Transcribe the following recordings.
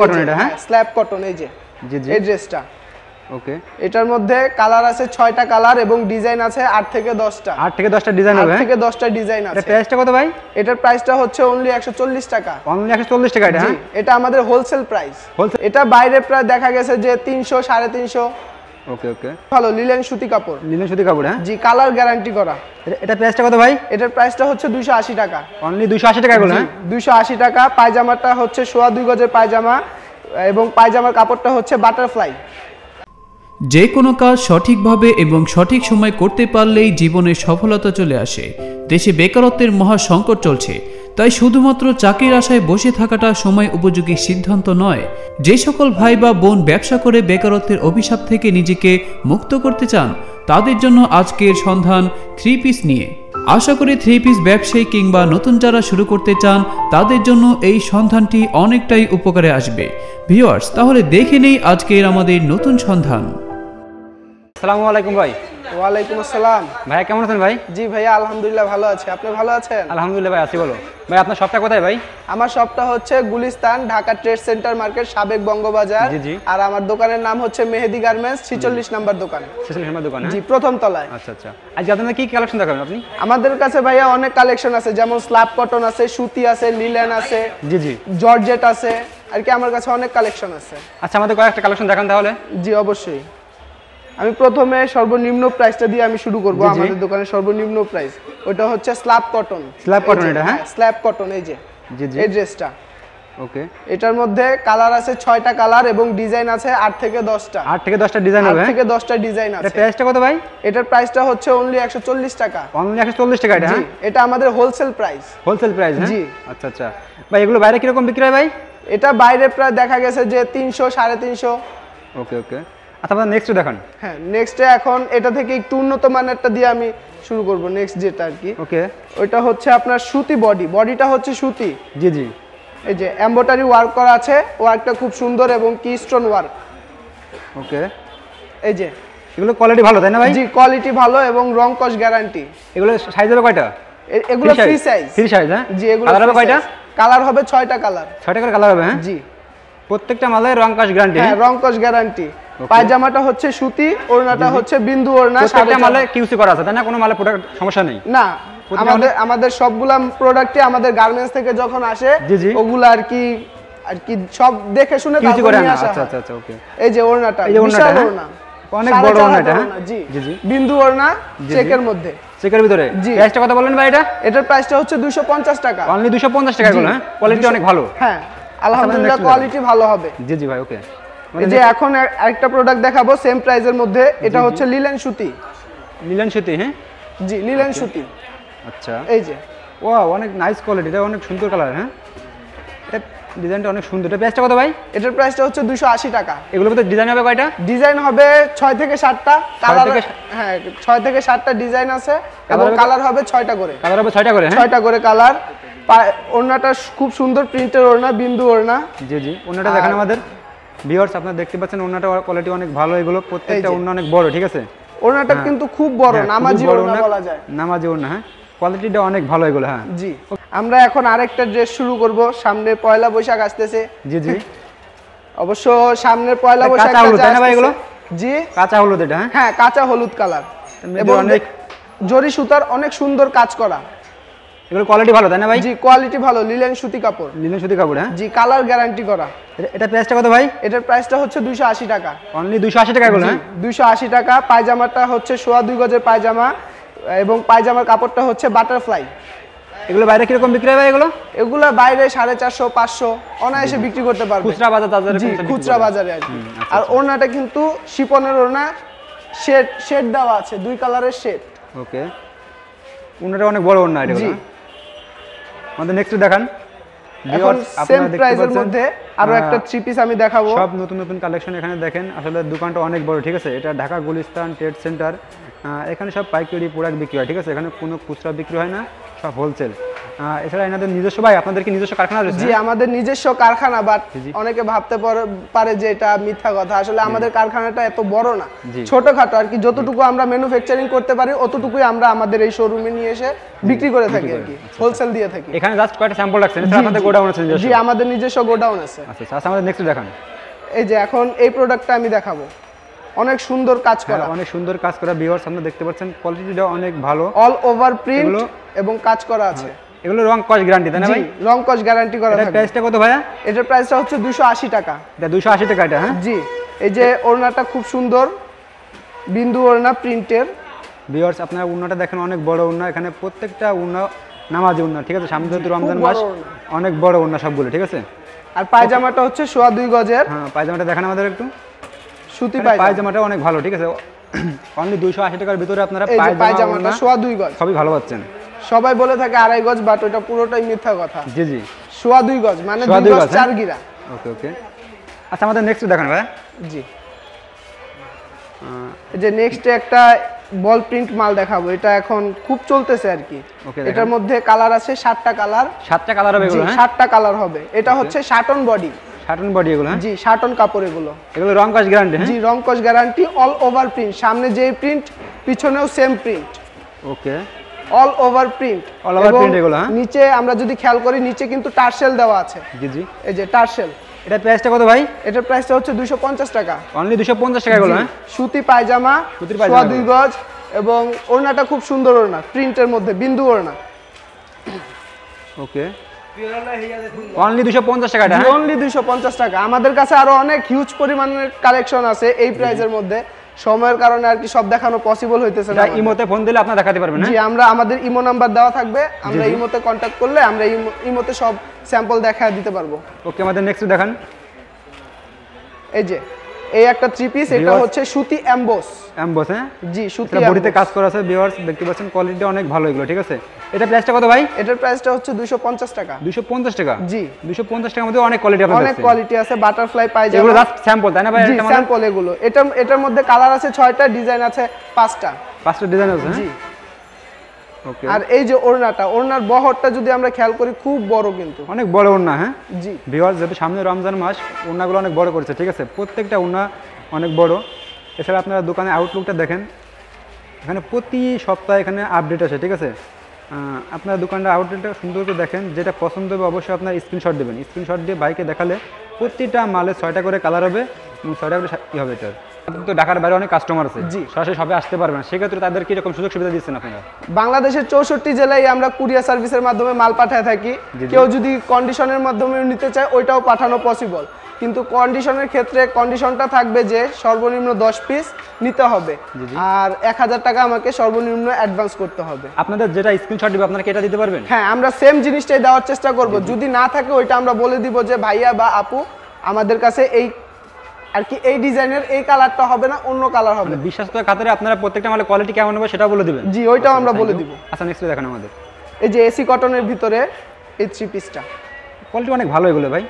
Cotton এটা হ্যাঁ slab cotton এই যে জি জি এই ড্রেসটা ওকে এটার মধ্যে কালার আছে 6টা কালার এবং ডিজাইন আছে 8 থেকে 10টা 8 থেকে 10টা ডিজাইন হবে 8 হ্যাঁ? থেকে 10টা ডিজাইন আছে এটা প্রাইসটা কত ভাই এটার প্রাইসটা হচ্ছে অনলি 140 টাকা অনলি 140 টাকা এটা হ্যাঁ এটা আমাদের হোলসেল প্রাইস এটা বাইরে প্রায় দেখা গেছে যে 300 350 ওকে ওকে ভালো লিলেন সুতি কাপড় লিলেন সুতি কাপড় হ্যাঁ জি কালার গ্যারান্টি করা এটা প্রাইসটা কত ভাই এটার প্রাইসটা হচ্ছে 280 টাকা অনলি 280 টাকা এগুলো হ্যাঁ 280 টাকা পায়জামাটা হচ্ছে সোয়া দুই গজের পায়জামা এবং পায়জামার কাপড়টা হচ্ছে বাটারফ্লাই যে কোনো কাজ সঠিকভাবে এবং সঠিক সময় করতে পারলেই জীবনে সফলতা চলে আসে দেশে বেকারত্বের মহা সংকট চলছে তাই শুধুমাত্র চাকরির আশায় বসে থাকাটা সময় উপযোগী সিদ্ধান্ত নয় যে সকল ভাই বা বোন ব্যবসা করে বেকারত্বের অভিশাপ থেকে নিজেকে মুক্ত করতে চান তাদের জন্য আজকের সন্ধান থ্রি পিস নিয়ে আশা করি থ্রি পিস ব্যবসায়ী কিংবা নতুন যারা শুরু করতে চান তাদের জন্য এই সন্ধানটি অনেকটাই উপকারে আসবে ভিওয়ার্স তাহলে দেখে নেই আজকের আমাদের নতুন সন্ধান সালামু আলাইকুম ভাই ওয়ালাইকুম আসসালাম ভাই কেমন আছেন ভাই জি ভাইয়া আলহামদুলিল্লাহ ভালো আছে আপনি ভালো আছেন আলহামদুলিল্লাহ ভাই আছি বলো ভাই আপনার শপটা কোথায় ভাই আমার শপটা হচ্ছে Gulistan Dhaka trade center market সাবেক বঙ্গবাজার জি আর আমার দোকানের নাম হচ্ছে মেহেদি গার্মেন্টস 46 নাম্বার দোকান 46 নাম্বার দোকান হ্যাঁ? জি প্রথম তলায় আচ্ছা আচ্ছা আজকে আপনাদের কি কালেকশন দেখাবেন আপনি আমাদের কাছে ভাইয়া অনেক কালেকশন আছে যেমন স্ল্যাব কটন আছে সুতি আছে লিলেন আছে জি জি জর্জেট আছে আর কি আমার কাছে অনেক কালেকশন আছে আচ্ছা আমাদের কয়েকটা কালেকশন দেখান তাহলে জি অবশ্যই আমি প্রথমে সর্বনিম্ন প্রাইসটা দিয়ে আমি শুরু করব আমাদের দোকানের সর্বনিম্ন প্রাইস ওটা হচ্ছে স্ল্যাব কটন স্ল্যাব কটন এটা হ্যাঁ স্ল্যাব কটন এই যে এই ড্রেসটা ওকে এটার মধ্যে কালার আছে 6টা কালার এবং ডিজাইন আছে 8 থেকে 10টা 8 থেকে 10টা ডিজাইন হবে 8 হ্যাঁ? থেকে 10টা ডিজাইন আছে এটা প্রাইসটা কত ভাই এটার প্রাইসটা হচ্ছে অনলি 140 টাকা অনলি 140 টাকা এটা হ্যাঁ এটা আমাদের হোলসেল প্রাইস হোলসেল প্রাইস হ্যাঁ জি আচ্ছা আচ্ছা ভাই এগুলো বাইরে কি রকম বিক্রি হয় ভাই এটা বাইরে প্রায় দেখা গেছে যে 300 350 ওকে ওকে আচ্ছা আপনার নেক্সট দেখান হ্যাঁ নেক্সটে এখন এটা থেকে একটু উন্নত মানেরটা দিয়ে আমি শুরু করব নেক্সট যেটা আর কি ওকে ওইটা হচ্ছে আপনার সুতি বডি বডিটা হচ্ছে সুতি জি জি এই যে এমব্রয়ডারি ওয়ার্ক করা আছে ওয়ার্কটা খুব সুন্দর এবং কি স্টোন ওয়ার্ক ওকে এই যে এগুলো কোয়ালিটি ভালো তাই না ভাই জি কোয়ালিটি ভালো এবং রং কস গ্যারান্টি এগুলো সাইজ হবে কয়টা এগুলো ফ্রি সাইজ ফ্রি সাইজ হ্যাঁ জি এগুলো কালার হবে কয়টা কালার হবে 6টা কালার 6টা করে কালার হবে হ্যাঁ জি প্রত্যেকটা মালে রং কস গ্যারান্টি হ্যাঁ রং কস গ্যারান্টি পায়জামাটা হচ্ছে সুতি ওড়নাটা হচ্ছে বিন্দু ওড়না সাথে মালে কিউসি করা আছে তাই না কোনো মালে প্রোডাক্ট সমস্যা নেই না আমাদের আমাদের সবগুলা প্রোডাক্টই আমাদের গার্মেন্টস থেকে যখন আসে ওগুলা আর কি আর কি সব দেখে শুনে তারপর নিয়ে আসা আচ্ছা আচ্ছা আচ্ছা ওকে এই যে ওড়নাটা বিশাল হ্যাঁ? ওড়না অনেক বড় ওড়নাটা হ্যাঁ? জি জি বিন্দু ওড়না চেকের মধ্যে চেকের ভিতরে প্রাইসটা কথা বলেন ভাই এটা এটার প্রাইসটা হচ্ছে 250 টাকা অনলি 250 টাকা এগুলো হ্যাঁ কোয়ালিটি অনেক ভালো হ্যাঁ আচ্ছা, আলহামদুলিল্লাহ কোয়ালিটি ভালো হবে জি জি ভাই ওকে মানে যে এখন একটা প্রোডাক্ট দেখাবো সেম প্রাইজের মধ্যে এটা হচ্ছে লিলেন সুতি লিলেন সুতি হ্যাঁ জি লিলেন সুতি আচ্ছা এই যে ওয়া অনেক নাইস কোয়ালিটি এটা অনেক সুন্দর কালার হ্যাঁ ডিজাইনটা অনেক সুন্দর এটা প্রাইসটা কত ভাই এটার প্রাইসটা হচ্ছে দুশো আশি টাকা এগুলোর মধ্যে ডিজাইন হবে কয়টা ডিজাইন হবে ছয় থেকে সাতটা কালার হ্যাঁ ছয় থেকে সাতটা ডিজাইন আছে এবং কালার হবে ছয়টা করে কালার হবে ছয়টা করে হ্যাঁ? ছয়টা করে কালার ওড়নাটা খুব সুন্দর প্রিন্টের ওড়না বিন্দু ওড়না জি জি ওড়নাটা দেখান আমাদের ভিউয়ার্স আপনারা দেখতে পাচ্ছেন ওনাটা কোয়ালিটি অনেক ভালো এগুলো প্রত্যেকটা ওনা অনেক বড় ঠিক আছে ওনাটা হ্যাঁ। কিন্তু খুব বড় হ্যাঁ, নামাজি ওনা বলা যায় নামাজি ওনা হ্যাঁ কোয়ালিটিটা অনেক ভালো এগুলো হ্যাঁ জি আমরা এখন আরেকটা ড্রেস শুরু করব সামনে পয়লা বৈশাখ আসতেছে জি জি অবশ্য সামনে পয়লা বৈশাখ কাঁচা হলুদ না ভাই এগুলো জি কাঁচা হলুদ এটা হ্যাঁ, হ্যাঁ কাঁচা হলুদ কালার এবং অনেক জরি সুতার অনেক সুন্দর কাজ করা এগুলো কোয়ালিটি ভালো তাই না ভাই জি কোয়ালিটি ভালো লিলেন সুতি কাপড় লিলেন সুতি কাপড় হ্যাঁ জি কালার গ্যারান্টি করা এটা প্রাইসটা কত ভাই এটার প্রাইসটা হচ্ছে 280 টাকা অনলি 280 টাকা এগুলো হ্যাঁ 280 টাকা পায়জামাটা হচ্ছে সোয়া দুই গজের পায়জামা এবং পায়জামার কাপড়টা হচ্ছে বাটারফ্লাই এগুলো বাইরে কিরকম বিক্রি হয় এগুলো এগুলো বাইরে সাড়ে চারশো পাঁচশো অনায়াসে বিক্রি করতে পারবে খুচরা বাজার তাদের খুচরা বাজারে আর আচ্ছা, আর আচ্ছা। ওনাটা কিন্তু শিপনের ওনা শেড শেড দেওয়া আছে দুই কালারের শেড ওকে ওনাটা অনেক বড় ওনা এটা জি আমাদের নেক্সট দেখান এখন সেম প্রাইসের মধ্যে আরো একটা থ্রি হ্যাঁ। পিস আমি দেখাবো সব নতুন নতুন কালেকশন এখানে দেখেন আসলে দোকানটা অনেক বড় ঠিক আছে এটা ঢাকা গুলিস্তান ট্রেড সেন্টার এখানে সব পাইকারি প্রোডাক্ট বিক্রি হয় ঠিক আছে এখানে কোনো খুচরা বিক্রি হয় না সব হোলসেল এছাড়া এনাদের নিজস্ব ভাই নিজস্ব কারখানা আমাদের নিজস্ব কারখানা বাট অনেকে ভাবতে পারে যে এটা মিথ্যা কথা আসলে আমাদের কারখানাটা এত বড় না ছোটখাটো আর কি যতটুকু আমরা ম্যানুফ্যাকচারিং করতে পারি আমরা আমাদের এই নিয়ে এসে বিক্রি করে থাকি আর কি হোলসেল দিয়ে থাকি এখানে গোডাউন আছে আমাদের নিজস্ব গোডাউন আছে নেক্সট আচ্ছা, আচ্ছা, দেখান এই যে এখন এই প্রোডাক্টটা আমি দেখাবো অনেক সুন্দর কাজ হ্যাঁ, করা অনেক সুন্দর কাজ করা ভিউয়ার্স সামনে দেখতে পাচ্ছেন কোয়ালিটিটা অনেক ভালো অল ওভার প্রিন্ট এবং কাজ করা আছে হ্যাঁ। এগুলো রং কস গ্যারান্টি তাই না ভাই রং কস গ্যারান্টি করা থাকে এটা প্রাইসটা কত ভাইয়া এটার প্রাইসটা হচ্ছে 280 টাকা এটা 280 টাকা এটা হ্যাঁ জি এই যে ওড়নাটা খুব সুন্দর বিন্দু ওড়না প্রিন্টের ভিউয়ার্স আপনারা উন্নাটা দেখেন অনেক বড় উন্না এখানে প্রত্যেকটা উন্না নামাজি উন্না ঠিক আছে সামনে যেহেতু রমজান মাস অনেক বড় উন্না সবগুলো ঠিক আছে আর পায়জামাটা হচ্ছে সোয়া দুই গজের হ্যাঁ পায়জামাটা দেখেন আমাদের একটু সুতি পায়জামাটা অনেক ভালো ঠিক আছে অনলি দুইশো আশি টাকার ভিতরে আপনারা পায়জামাটা সোয়া দুই গজ সবই ভালো পাচ্ছেন সবাই বলে থাকে আড়াই গজ বাট ওটা পুরোটাই মিথ্যা কথা জি জি সোয়া দুই গজ মানে দুই গজ হ্যাঁ? চার গিরা ওকে ওকে আচ্ছা আমাদের নেক্সট দেখান ভাই জি যে নেক্সট একটা বল প্রিন্ট মাল দেখাবো এটা এখন খুব চলতেছে আর কি এটার মধ্যে কালার আছে সাতটা কালার সাতটা কালার হবে এগুলো হ্যাঁ? সাতটা কালার হবে এটা হচ্ছে শাটন বডি শাটন বডি এগুলো হ্যাঁ? জি শাটন কাপড় এগুলো এগুলো রং গ্যারান্টি জি রং গ্যারান্টি অল ওভার প্রিন্ট সামনে যে প্রিন্ট পিছনেও same print okay all over print all over print এগুলো হ্যাঁ নিচে আমরা যদি খেয়াল করি নিচে কিন্তু টার্সেল দেওয়া আছে জি জি এই যে টার্সেল এটা প্রাইসটা কত ভাই এটার প্রাইসটা হচ্ছে 250 টাকা অনলি 250 টাকা এগুলো হ্যাঁ সুতি পায়জামা সুতির পায়জামা দুই গজ এবং ওড়নাটা খুব সুন্দর ওড়না প্রিন্টের মধ্যে বিন্দু ওড়না ওকে টাকা হ্যাঁ? টাকা আমাদের কাছে আরো অনেক হিউজ পরিমাণের কালেকশন আছে এই প্রাইজের মধ্যে সময়ের কারণে আর কি সব দেখানো পসিবল হইতেছে না ইমোতে ফোন দিলে আপনারা দেখাতে পারবেন জি হ্যাঁ? আমরা আমাদের ইমো নাম্বার দেওয়া থাকবে আমরা ইমোতে কন্টাক্ট করলে আমরা ইমোতে সব স্যাম্পল দেখা দিতে পারবো ওকে আমাদের নেক্সট দেখান এই যে এই একটা থ্রি পিস এটা হচ্ছে সুতি এমবস এমবস হ্যাঁ জি সুতি বডিতে কাজ করা আছে ভিউয়ার্স দেখতে পাচ্ছেন কোয়ালিটি অনেক ভালো এগুলো ঠিক আছে এটা প্রাইসটা কত ভাই এটার প্রাইসটা হচ্ছে 250 টাকা 250 টাকা জি 250 টাকার মধ্যে অনেক কোয়ালিটি আছে অনেক কোয়ালিটি আছে বাটারফ্লাই পাই যাবে এগুলো জাস্ট স্যাম্পল তাই না ভাই এটা স্যাম্পল এগুলো এটা এটার মধ্যে কালার আছে 6টা ডিজাইন আছে 5টা 5টা ডিজাইন আছে হ্যাঁ? জি আর এই যে ওড়নাটা ওড়নার বহরটা যদি আমরা খেয়াল করি খুব বড় কিন্তু অনেক বড় ওড়না হ্যাঁ জি ভিওয়ার যেহেতু সামনে রমজান মাস ওড়নাগুলো অনেক বড় করেছে ঠিক আছে প্রত্যেকটা ওড়না অনেক বড় এছাড়া আপনারা দোকানে আউটলুকটা দেখেন এখানে প্রতি সপ্তাহে এখানে আপডেট আসে ঠিক আছে আপনার দোকানটা আউটলেটটা সুন্দর করে দেখেন যেটা পছন্দ হবে অবশ্যই আপনার স্ক্রিনশট দেবেন স্ক্রিনশট দিয়ে বাইকে দেখালে প্রতিটা মালে ছয়টা করে কালার হবে এবং ছয়টা করে হবে এটা তো ঢাকার বাইরে অনেক কাস্টমার আছে জি সরাসরি আসতে সেক্ষেত্রে তাদের কি রকম সুযোগ সুবিধা দিচ্ছেন আপনারা বাংলাদেশের চৌষট্টি জেলায় আমরা কুরিয়ার সার্ভিসের মাধ্যমে মাল পাঠায় থাকি কেউ যদি কন্ডিশনের মাধ্যমে নিতে চায় ওইটাও পাঠানো পসিবল কিন্তু কন্ডিশনের ক্ষেত্রে কন্ডিশনটা থাকবে যে সর্বনিম্ন দশ পিস নিতে হবে আর এক হাজার টাকা আমাকে সর্বনিম্ন অ্যাডভান্স করতে হবে আপনাদের যেটা স্ক্রিনশট দিবে আপনারা এটা দিতে পারবেন হ্যাঁ আমরা সেম জিনিসটাই দেওয়ার চেষ্টা করব যদি না থাকে ওইটা আমরা বলে দিব যে ভাইয়া বা আপু আমাদের কাছে এই আর কি এই ডিজাইনের এই কালারটা হবে না অন্য কালার হবে মানে বিশ্বাস করে কাতারে আপনারা প্রত্যেকটা মালের কোয়ালিটি কেমন হবে সেটা বলে দিবেন জি ওইটাও আচ্ছা, আমরা বলে দিব আচ্ছা নেক্সট দেখেন আমাদের এই যে এসি কটনের ভিতরে এই থ্রি পিসটা কোয়ালিটি অনেক ভালো এগুলো ভাই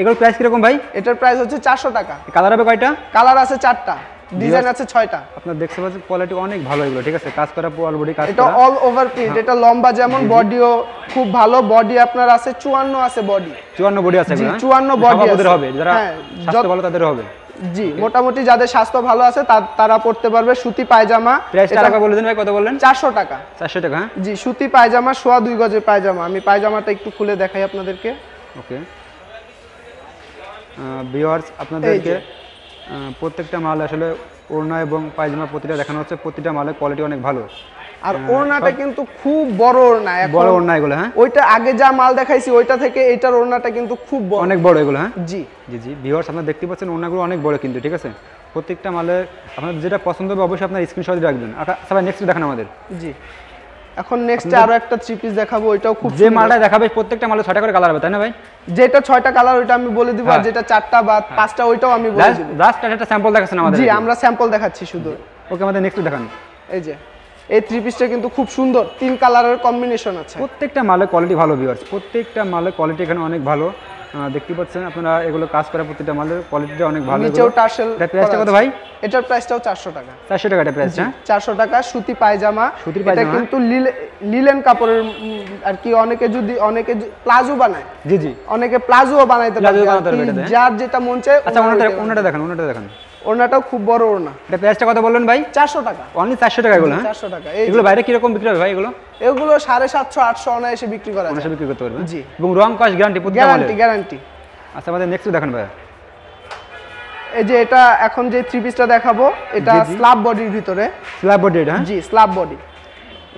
এগুলোর প্রাইস কিরকম ভাই এটার প্রাইস হচ্ছে চারশো টাকা কালার হবে কয়টা কালার আছে চারটা ডিজাইন আছে 6টা আপনারা দেখতে পাচ্ছেন কোয়ালিটি অনেক ভালো এগুলো ঠিক আছে কাজ করা অল বডি কাজ এটা অল ওভার পিস এটা লম্বা যেমন বডিও খুব ভালো বডি আপনার আছে 54 আছে বডি 54 বডি আছে এগুলো 54 হ্যাঁ? বডি আছে হবে যারা হ্যাঁ, স্বাস্থ্য ভালো তাদের হবে জি মোটামুটি যাদের স্বাস্থ্য ভালো আছে তারা পড়তে পারবে সুতি পায়জামা টাকা বলে দিন ভাই কত বললেন 400 টাকা 400 টাকা হ্যাঁ জি সুতি পায়জামা সোয়া দুই গজের পায়জামা আমি পায়জামাটা একটু খুলে দেখাই আপনাদেরকে ওকে ভিউয়ার্স আপনাদেরকে প্রত্যেকটা মাল আসলে ওড়না এবং পায়জামা প্রতিটা দেখানো হচ্ছে প্রতিটা মালের কোয়ালিটি অনেক ভালো আর ওড়নাটা কিন্তু খুব বড় ওড়না বড় ওড়না এগুলো হ্যাঁ ওইটা আগে যা মাল দেখাইছি ওইটা থেকে এটার ওড়নাটা কিন্তু খুব বড় অনেক বড় এগুলো হ্যাঁ জি জি জি ভিউয়ার্স আপনারা দেখতে পাচ্ছেন ওড়নাগুলো অনেক বড় কিন্তু ঠিক আছে প্রত্যেকটা মালে আপনার যেটা পছন্দ হবে অবশ্যই আপনার স্ক্রিনশট রাখবেন আচ্ছা নেক্সট দেখান আমাদের জি এখন নেক্সট আরো একটা থ্রি পিস দেখাবো ওইটাও খুব যে মালটা দেখাবে প্রত্যেকটা মালে ছয়টা করে কালার হবে তাই না ভাই যেটা ছয়টা কালার ওইটা আমি বলে দিব আর হ্যাঁ। যেটা চারটা বা হ্যাঁ। পাঁচটা ওইটাও আমি বলে দিব লাস্ট একটা স্যাম্পল দেখাচ্ছেন আমাদের জি আমরা স্যাম্পল দেখাচ্ছি শুধু ওকে আমাদের নেক্সট দেখান এই যে এই থ্রি পিসটা কিন্তু খুব সুন্দর তিন কালারের কম্বিনেশন আছে প্রত্যেকটা মালের কোয়ালিটি ভালো ভিউয়ার্স প্রত্যেকটা মালের কোয়ালিটি এখানে অনেক ভালো দেখতে পাচ্ছেন আপনারা এগুলো কাজ করা প্রতিটা মালের কোয়ালিটিটা অনেক ভালো নিচেও টাসেল প্রাইস কত ভাই এটার প্রাইসটাও 400 টাকা 400 টাকা এটা প্রাইস হ্যাঁ 400 টাকা সুতি পায়জামা সুতি পায়জামা কিন্তু লিলেন কাপড়ের আর কি অনেকে যদি অনেকে প্লাজো বানায় জি জি অনেকে প্লাজোও বানাইতে পারে হ্যাঁ? যার যেটা মন চায় আচ্ছা ওনাটা ওনাটা দেখেন ওনাটা দেখেন ওড়নাটাও খুব বড় ওড়না এটা প্রাইসটা কত বললেন ভাই চারশো টাকা অনলি চারশো টাকা এগুলো হ্যাঁ? চারশো টাকা এগুলো বাইরে কিরকম বিক্রি হবে ভাই এগুলো এগুলো সাড়ে সাতশো আটশো অনায়াসে বিক্রি করা অনায়াসে বিক্রি করতে পারবে হ্যাঁ? জি এবং রং কস গ্যারান্টি গ্যারান্টি গ্যারান্টি আচ্ছা আমাদের নেক্সট দেখেন ভাই এই যে এটা এখন যে থ্রি পিসটা দেখাবো এটা স্ল্যাব বডির ভিতরে স্ল্যাব বডি এটা হ্যাঁ? জি স্ল্যাব বডি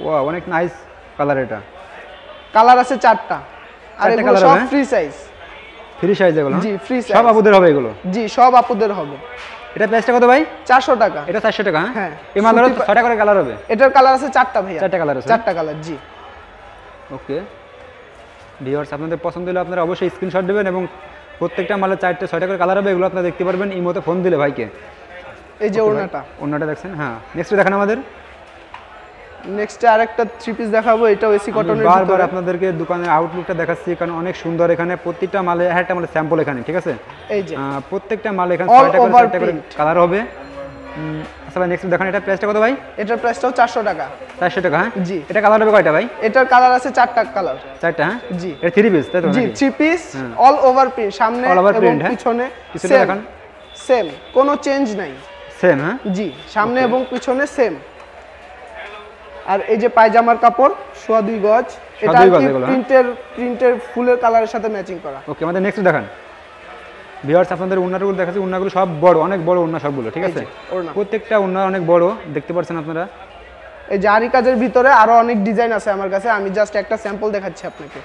ও অনেক নাইস কালার এটা কালার আছে চারটা আর এগুলো সব ফ্রি সাইজ ফ্রি সাইজ এগুলো জি ফ্রি সাইজ সব আপুদের হবে এগুলো জি সব আপুদের হবে এটা প্রাইসটা কত ভাই 400 টাকা এটা 400 টাকা হ্যাঁ, হ্যাঁ এই মালের ছটা করে কালার হবে এটার কালার আছে চারটা ভাই 4টা কালার আছে চারটা কালার জি ওকে ভিউয়ার্স আপনাদের পছন্দ হলে আপনারা অবশ্যই স্ক্রিনশট দেবেন এবং প্রত্যেকটা মালের চারটে ছয়টা করে কালার হবে এগুলো আপনারা দেখতে পারবেন ইমোতে ফোন দিলে ভাইকে এই যে ওড়নাটা ওড়নাটা দেখছেন হ্যাঁ নেক্সট দেখান আমাদের নেক্সট আরেকটা থ্রি পিস দেখাবো এটাও এসি কটনের বারবার আপনাদেরকে দোকানের আউটলুকটা দেখাচ্ছি কারণ অনেক সুন্দর এখানে প্রত্যেকটা মালে হ্যাঁ, একটা মালে স্যাম্পল এখানে ঠিক আছে এই যে প্রত্যেকটা মালে এখানে ছয়টা করে চারটা করে কালার হবে আচ্ছা নেক্সট দেখুন এটা প্রাইসটা কত ভাই এটার প্রাইসটাও 400 টাকা 400 টাকা হ্যাঁ জি এটা কালার হবে কয়টা ভাই এটার কালার আছে চারটা কালার চারটা হ্যাঁ জি এটা থ্রি পিস তাই তো জি three piece all over print সামনে এবং হ্যাঁ? পিছনে পিছনে দেখুন সেম কোনো চেঞ্জ নাই সেম হ্যাঁ জি সামনে এবং পিছনে সেম আর এই যে পায়জামার কাপড় সোয়া দুই গজ এটা হ্যাঁ? প্রিন্টের প্রিন্টের ফুলের কালারের সাথে ম্যাচিং করা ওকে আমাদের নেক্সট দেখান ভিউয়ার্স আপনাদের উন্নাগুলো দেখাচ্ছি উন্নাগুলো সব বড় অনেক বড় উন্না সবগুলো ঠিক আছে প্রত্যেকটা উন্না অনেক বড় দেখতে পাচ্ছেন আপনারা এই জারি কাজের ভিতরে আরো অনেক ডিজাইন আছে আমার কাছে আমি জাস্ট একটা স্যাম্পল দেখাচ্ছি আপনাকে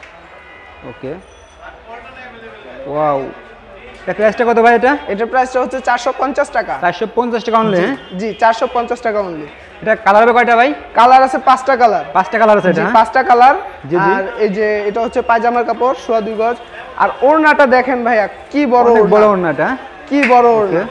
ওকে ওয়াও প্রাইসটা কত ভাই এটা এটা প্রাইসটা হচ্ছে চারশো পঞ্চাশ টাকা চারশো পঞ্চাশ টাকা অনলি হ্যাঁ? জি চারশো পঞ্চাশ টাকা অনলি এটা কালার হবে কয়টা ভাই কালার আছে পাঁচটা কালার পাঁচটা কালার আছে এটা হ্যাঁ? পাঁচটা কালার আর এই যে এটা হচ্ছে পায়জামার কাপড় সোয়া দুই গজ আর ওড়নাটা দেখেন ভাইয়া কি বড় বড় ওড়নাটা হ্যাঁ? কি বড় ওড়না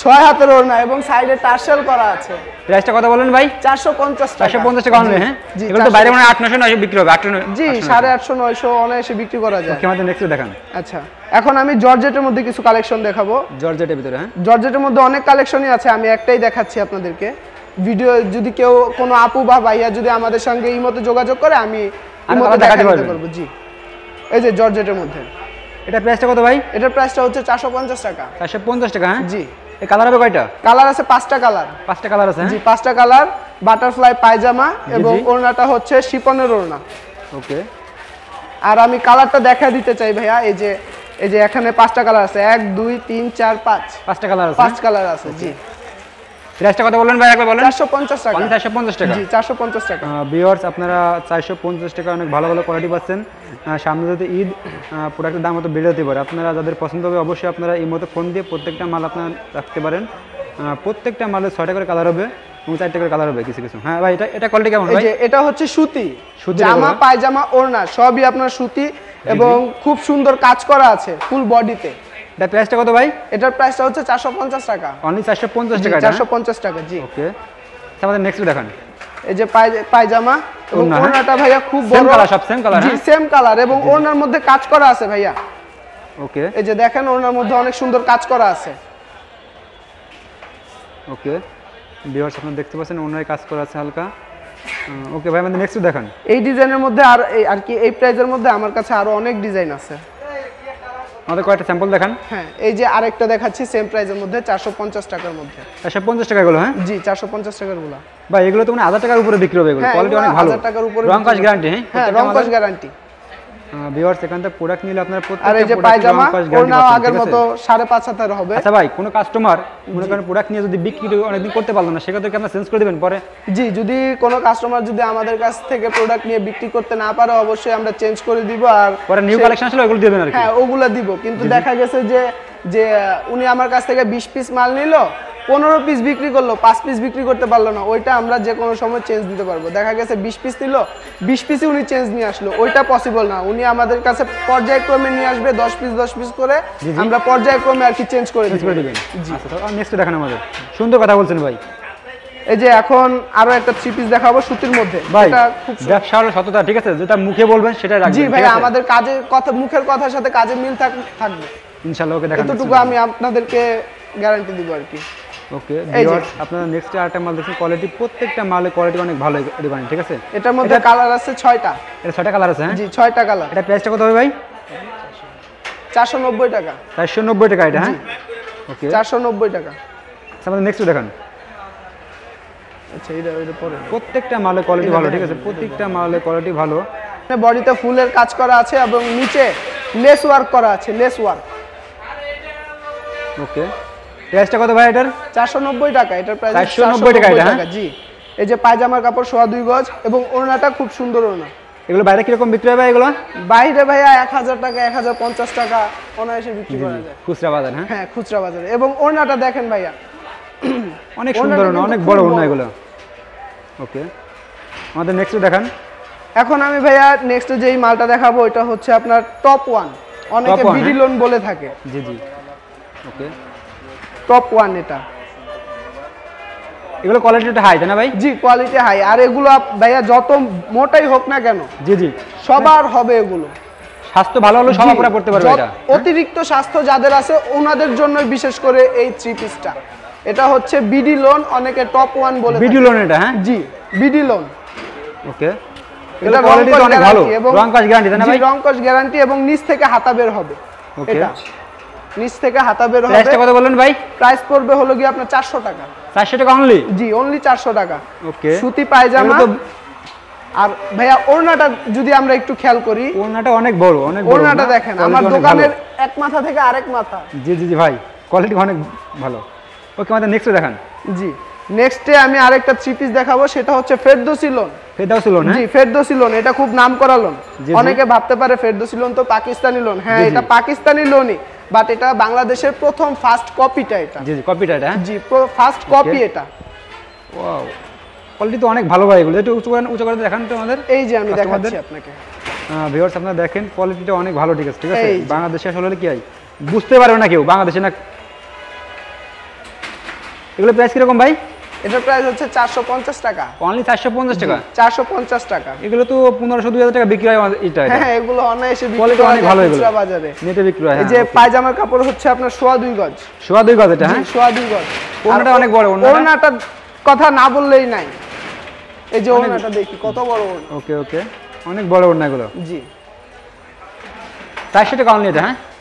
ছয় হাতের ওড়না এবং সাইডে টার্সেল করা আছে প্রাইসটা কথা বলেন ভাই 450 টাকা 450 টাকা হ্যাঁ এগুলো তো বাইরে মানে 800 900 বিক্রি হবে 800 জি 850 900 অনায়াসে বিক্রি করা যায় ওকে আমাদের নেক্সট দেখান আচ্ছা এখন আমি জর্জেটের মধ্যে কিছু কালেকশন দেখাবো জর্জেটের ভিতরে হ্যাঁ জর্জেটের মধ্যে অনেক কালেকশনই আছে আমি একটাই দেখাচ্ছি আপনাদেরকে ভিডিও যদি কেউ কোনো আপু বা ভাইয়া যদি আমাদের সঙ্গে এই মতো যোগাযোগ করে আমি দেখাতে জি এই যে জর্জেটের মধ্যে এটা প্রাইসটা কত ভাই এটার প্রাইসটা হচ্ছে চারশো পঞ্চাশ টাকা চারশো পঞ্চাশ টাকা হ্যাঁ জি এই কালার হবে কয়টা কালার আছে পাঁচটা কালার পাঁচটা কালার আছে হ্যাঁ? জি পাঁচটা কালার বাটারফ্লাই পায়জামা এবং ওড়নাটা হচ্ছে শিপনের ওড়না ওকে আর আমি কালারটা দেখা দিতে চাই ভাইয়া এই যে এই যে এখানে পাঁচটা কালার আছে এক দুই তিন চার পাঁচ পাঁচটা কালার আছে পাঁচ কালার হ্যাঁ? আছে জি প্রাইসটা কত বললেন ভাই একবার বলেন 450 টাকা 450 টাকা জি 450 টাকা ভিউয়ার্স আপনারা 450 টাকা অনেক ভালো ভালো কোয়ালিটি পাচ্ছেন সামনে ঈদ প্রোডাক্টের দাম বেড়ে যেতে পারে আপনারা যাদের পছন্দ হবে অবশ্যই আপনারা এই মতো ফোন দিয়ে প্রত্যেকটা মাল আপনারা রাখতে পারেন প্রত্যেকটা মালের ছয়টা করে কালার হবে এবং চারটে করে কালার হবে কিছু কিছু হ্যাঁ ভাই এটা এটা কোয়ালিটি কেমন এটা হচ্ছে সুতি জামা পায়জামা ওড়না সবই আপনার সুতি এবং খুব সুন্দর কাজ করা আছে ফুল বডিতে এটা প্রাইসটা কত ভাই এটার প্রাইসটা হচ্ছে 450 টাকা অনলি 450 টাকা 450 টাকা জি ওকে তাহলে নেক্সট দেখুন এই যে পায়জামা ওনাটা হ্যাঁ? ভাইয়া খুব বড় কালার সব সেম কালার জি সেম হ্যাঁ? কালার এবং ওনার মধ্যে কাজ করা আছে ভাইয়া ওকে এই যে দেখেন ওনার মধ্যে অনেক সুন্দর কাজ করা আছে ওকে ভিউয়ার্স আপনারা দেখতে পাচ্ছেন ওনার কাজ করা আছে হালকা ওকে ভাই আমাদের নেক্সট দেখুন এই ডিজাইনের মধ্যে আর আর কি এই প্রাইজের মধ্যে আমার কাছে আরো অনেক ডিজাইন আছে আমাদের কয়েকটা স্যাম্পল দেখান হ্যাঁ এই যে আরেকটা দেখাচ্ছি সেম প্রাইজের মধ্যে চারশো পঞ্চাশ টাকার মধ্যে 450 আচ্ছা, টাকা গুলো হ্যাঁ জি 450 টাকার গুলো বা এগুলো তো মানে 1000 টাকার উপরে বিক্রি হবে এগুলো কোয়ালিটি হ্যাঁ, অনেক ভালো 1000 টাকার উপরে রং কাশ গ্যারান্টি হ্যাঁ, হ্যাঁ রং কাশ গ্যারান্টি ভিউয়ার্স এখান থেকে প্রোডাক্ট নিলে আপনার আর এই যে পায়জামা আগের মতো হবে আচ্ছা ভাই কাস্টমার মনে করেন প্রোডাক্ট নিয়ে যদি বিক্রি অনেকদিন করতে পারলো না কি চেঞ্জ করে দিবেন পরে জি যদি কাস্টমার যদি আমাদের কাছ থেকে প্রোডাক্ট নিয়ে বিক্রি করতে না পারে অবশ্যই আমরা চেঞ্জ করে দিব আর পরে নিউ কালেকশন আসলে ওগুলো দিবেন আর হ্যাঁ ওগুলো দিব কিন্তু দেখা গেছে যে যে উনি আমার কাছ থেকে 20 পিস মাল নিলো পনেরো পিস বিক্রি করলো পাঁচ পিস বিক্রি করতে পারলো না ওইটা আমরা যে কোনো সময় চেঞ্জ দিতে পারবো দেখা গেছে বিশ পিস দিল বিশ পিসে উনি চেঞ্জ নিয়ে আসলো ওইটা পসিবল না উনি আমাদের কাছে পর্যায়ক্রমে নিয়ে আসবে দশ পিস দশ পিস করে আমরা পর্যায়ক্রমে আর কি চেঞ্জ করে দিবেন আচ্ছা, আমাদের সুন্দর কথা বলছেন ভাই এই যে এখন আরো একটা থ্রি পিস দেখাবো সুতির মধ্যে সততা ঠিক আছে যেটা মুখে বলবেন সেটা জি ভাই আমাদের কাজের কথা মুখের কথার সাথে কাজের মিল থাকবে ইনশাল্লাহ ওকে দেখাবো এতটুকু আমি আপনাদেরকে গ্যারান্টি দিব আর কি ওকে আপনারা নেক্সট আরেকটা মাল দেখছেন কোয়ালিটি প্রত্যেকটা মালের কোয়ালিটি অনেক ভালো ডিমান্ড ঠিক আছে এটার মধ্যে কালার আছে ছয়টা এটা ছয়টা কালার আছে হ্যাঁ জি ছয়টা কালার এটা প্রাইসটা কত হবে ভাই চারশো নব্বই টাকা চারশো নব্বই টাকা এটা হ্যাঁ ওকে চারশো নব্বই টাকা আচ্ছা, আমাদের নেক্সট দেখান আচ্ছা এটা এটা পরে প্রত্যেকটা মালের কোয়ালিটি ভালো ঠিক আছে প্রত্যেকটা মালের কোয়ালিটি ভালো বডিতে ফুলের কাজ করা আছে এবং নিচে লেস ওয়ার্ক করা আছে লেস ওয়ার্ক ওকে প্রাইসটা কত ভাই এটার 490 টাকা এটার প্রাইস 490 টাকা এটা হ্যাঁ? জি এই যে পায়জামার কাপড় সোয়া দুই গজ এবং ওড়নাটা খুব সুন্দর ওড়না এগুলো বাইরে কিরকম বিক্রি হয় ভাই এগুলো বাইরে ভাইয়া এক হাজার টাকা এক হাজার পঞ্চাশ টাকা অনায়াসে বিক্রি করা যায় খুচরা বাজার হ্যাঁ হ্যাঁ খুচরা বাজার এবং ওড়নাটা দেখেন ভাইয়া অনেক সুন্দর ওড়না অনেক বড় ওড়না এগুলো ওকে আমাদের নেক্সট দেখান এখন আমি ভাইয়া নেক্সট যেই মালটা দেখাবো এটা হচ্ছে আপনার টপ ওয়ান অনেকে বিডি লোন হ্যাঁ? বলে থাকে জি জি ওকে টপ ওয়ান এটা এগুলো কোয়ালিটিটা হাই তাই না ভাই জি কোয়ালিটি হাই আর এগুলো ভাইয়া যত মোটাই হোক না কেন জি জি সবার হবে এগুলো স্বাস্থ্য ভালো হলে সব আপনারা করতে পারবে এটা হ্যাঁ? অতিরিক্ত স্বাস্থ্য যাদের আছে ওনাদের জন্য বিশেষ করে এই থ্রি পিসটা এটা হচ্ছে বিডি লোন অনেকে টপ ওয়ান বলে বিডি লোন এটা হ্যাঁ জি বিডি লোন ওকে এটা কোয়ালিটি অনেক ভালো রং কাজ গ্যারান্টি তাই না ভাই রং কাজ গ্যারান্টি এবং নিচ থেকে হাতা বের হবে ওকে এটা নিচ থেকে হাতা বের হবে কত বলেন ভাই প্রাইস পড়বে হলো গিয়ে আপনার টাকা টাকা অনলি জি অনলি টাকা ওকে সুতি পায়জামা আর ভাইয়া ওড়নাটা যদি আমরা একটু খেয়াল করি ওড়নাটা অনেক বড় অনেক ওড়নাটা দেখেন আমার দোকানের এক মাথা থেকে আরেক মাথা জি জি জি ভাই কোয়ালিটি অনেক ভালো ওকে আমাদের নেক্সট দেখান জি নেক্সটে আমি আরেকটা থ্রি পিস দেখাবো সেটা হচ্ছে ফেরদৌসি লোন ফেরদৌসি লোন হ্যাঁ? জি লোন এটা খুব নাম করা লোন অনেকে ভাবতে পারে ফেরদোসি লোন তো পাকিস্তানি লোন হ্যাঁ এটা পাকিস্তানি লোনই বাট এটা বাংলাদেশের প্রথম ফার্স্ট কপিটা এটা জি জি কপিটা এটা হ্যাঁ? জি ফার্স্ট কপি এটা ওয়াও কোয়ালিটি তো অনেক ভালো ভাই এগুলো একটু উঁচু করে উঁচু করে দেখান তো আমাদের এই যে আমি দেখাচ্ছি আপনাকে ভিউয়ার্স আপনারা দেখেন কোয়ালিটিটা অনেক ভালো ঠিক আছে ঠিক আছে বাংলাদেশে আসলে কি হয় বুঝতে পারবে না কেউ বাংলাদেশে না এগুলো প্রাইস কিরকম ভাই এটার প্রাইস হচ্ছে চারশো পঞ্চাশ টাকা অনলি চারশো পঞ্চাশ টাকা চারশো টাকা এগুলো তো পনেরোশো দুই টাকা বিক্রি হয় এটা হ্যাঁ এগুলো অনায়াসে বিক্রি অনেক ভালো এগুলো বাজারে নেটে বিক্রি হয় হ্যাঁ, যে পায়জামার কাপড় হচ্ছে আপনার সোয়া দুই গজ সোয়া দুই গজ এটা হ্যাঁ সোয়া দুই গজ ওনাটা অনেক বড় ওনাটা কথা না বললেই নাই এই যে ওনাটা দেখি কত বড় ওকে ওকে অনেক বড় এগুলো জি চারশো টাকা অনলি এটা হ্যাঁ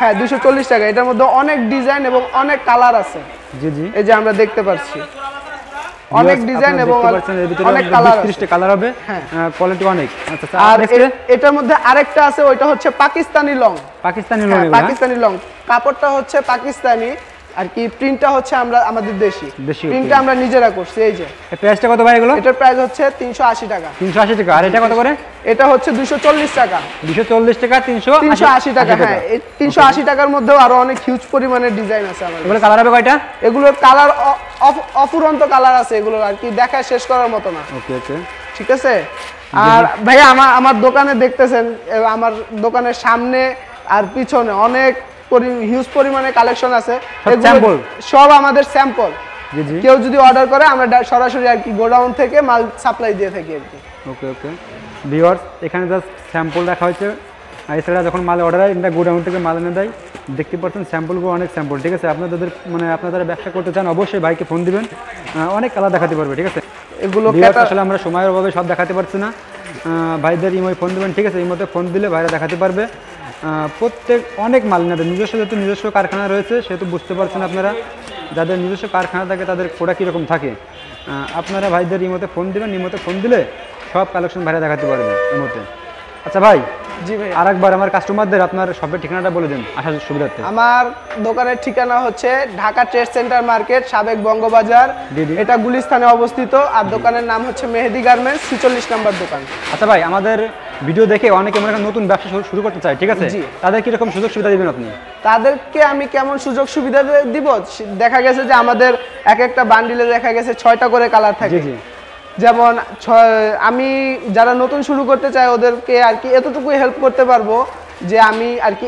হ্যাঁ দুশো টাকা এটার মধ্যে অনেক ডিজাইন এবং অনেক কালার আছে জি জি এই যে আমরা দেখতে পাচ্ছি অনেক ডিজাইন এবং অনেক কালার কালার হবে কোয়ালিটি হ্যাঁ। অনেক আচ্ছা, আচ্ছা, আর এটার মধ্যে আরেকটা আছে ওইটা হচ্ছে পাকিস্তানি লং পাকিস্তানি হ্যাঁ, লং হ্যাঁ। পাকিস্তানি লং কাপড়টা হচ্ছে পাকিস্তানি আর কি প্রিন্টটা হচ্ছে আমরা আমাদের দেশি প্রিন্টটা আমরা নিজেরা করছি এই যে প্রাইসটা কত ভাই এগুলো এটার প্রাইস হচ্ছে 380 টাকা 380 টাকা আর এটা কত করে এটা হচ্ছে 240 টাকা 240 টাকা 380 টাকা হ্যাঁ 380 টাকার মধ্যেও আরো অনেক হিউজ পরিমাণের ডিজাইন আছে আমাদের এগুলো কালার হবে কয়টা এগুলোর কালার অফুরন্ত কালার আছে এগুলো আর কি দেখা শেষ করার মতো না ওকে ওকে ঠিক আছে আর ভাইয়া আমার আমার দোকানে দেখতেছেন আমার দোকানের সামনে আর পিছনে অনেক হিউজ পরিমাণে কালেকশন আছে সব আমাদের স্যাম্পল কেউ যদি অর্ডার করে আমরা সরাসরি আর কি গোডাউন থেকে মাল সাপ্লাই দিয়ে থাকি আর কি ওকে ওকে ভিওয়ার্স এখানে জাস্ট স্যাম্পল রাখা হয়েছে এছাড়া যখন মাল অর্ডার হয় এটা গোডাউন থেকে মাল এনে দেয় দেখতে পাচ্ছেন স্যাম্পলগুলো অনেক স্যাম্পল ঠিক আছে আপনাদের মানে আপনারা ব্যবসা করতে চান অবশ্যই ভাইকে ফোন দিবেন অনেক কালার দেখাতে পারবে ঠিক আছে এগুলো আসলে আমরা সময়ের অভাবে সব দেখাতে পারছি না ভাইদের ইমোয় ফোন দেবেন ঠিক আছে ইমোতে ফোন দিলে ভাইরা দেখাতে পারবে প্রত্যেক অনেক মাল নিজস্ব যেহেতু নিজস্ব কারখানা রয়েছে সেহেতু বুঝতে পারছেন আপনারা যাদের নিজস্ব কারখানা থাকে তাদের কোটা কীরকম থাকে আপনারা ভাইদের ইমতে ফোন দিলেন ইমতে ফোন দিলে সব কালেকশন ভাইরা দেখাতে পারবেন ইমোতে আচ্ছা ভাই জি ভাই আরেকবার আমার কাস্টমারদের আপনার শপের ঠিকানাটা বলে দিন আসার সুবিধার্থে আমার দোকানের ঠিকানা হচ্ছে ঢাকা ট্রেড সেন্টার মার্কেট সাবেক বঙ্গবাজার এটা গুলিস্তানে অবস্থিত আর দোকানের নাম হচ্ছে মেহেদি গার্মেন্টস ছিচল্লিশ নম্বর দোকান আচ্ছা ভাই আমাদের ভিডিও দেখে অনেকে মনে নতুন ব্যবসা শুরু করতে চায় ঠিক আছে তাদের কিরকম সুযোগ সুবিধা দেবেন আপনি তাদেরকে আমি কেমন সুযোগ সুবিধা দিব দেখা গেছে যে আমাদের এক একটা বান্ডিলে দেখা গেছে ছয়টা করে কালার থাকে যেমন আমি যারা নতুন শুরু করতে চায় ওদেরকে আর কি এতটুকু হেল্প করতে পারবো যে আমি আর কি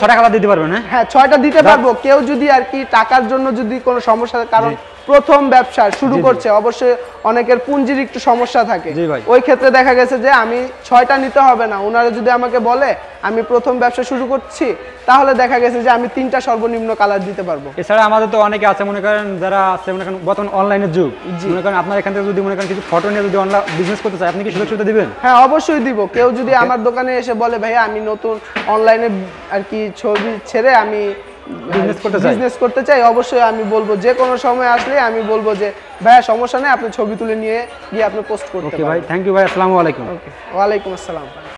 ছয়টা কালার দিতে পারবেন হ্যাঁ, হ্যাঁ ছয়টা দিতে পারবো কেউ যদি আর কি টাকার জন্য যদি কোনো সমস্যার কারণ প্রথম ব্যবসা শুরু করছে অবশ্যই অনেকের পুঞ্জির একটু সমস্যা থাকে ওই ক্ষেত্রে দেখা গেছে যে আমি ছয়টা নিতে হবে না ওনারা যদি আমাকে বলে আমি প্রথম ব্যবসা শুরু করছি তাহলে দেখা গেছে যে আমি তিনটা সর্বনিম্ন কালার দিতে পারবো এছাড়া আমাদের তো অনেকে আছে মনে করেন যারা আছে মনে করেন বর্তমান অনলাইনের যুগ মনে করেন আপনার এখান থেকে যদি মনে করেন কিছু ফটো নিয়ে যদি অনলাইন বিজনেস করতে চায় আপনি কি সুযোগ সুবিধা দিবেন হ্যাঁ অবশ্যই দিব কেউ যদি আমার দোকানে এসে বলে ভাইয়া আমি নতুন অনলাইনে আর কি ছবি ছেড়ে আমি বিজনেস করতে চাই অবশ্যই আমি বলবো যে কোনো সময় আসলে আমি বলবো যে ভাইয়া সমস্যা নেই আপনি ছবি তুলে নিয়ে গিয়ে আপনি পোস্ট করতে পারেন ভাই থ্যাংক ইউ ভাই আসসালামু আলাইকুম ওকে ওয়ালাইকুম আসসালাম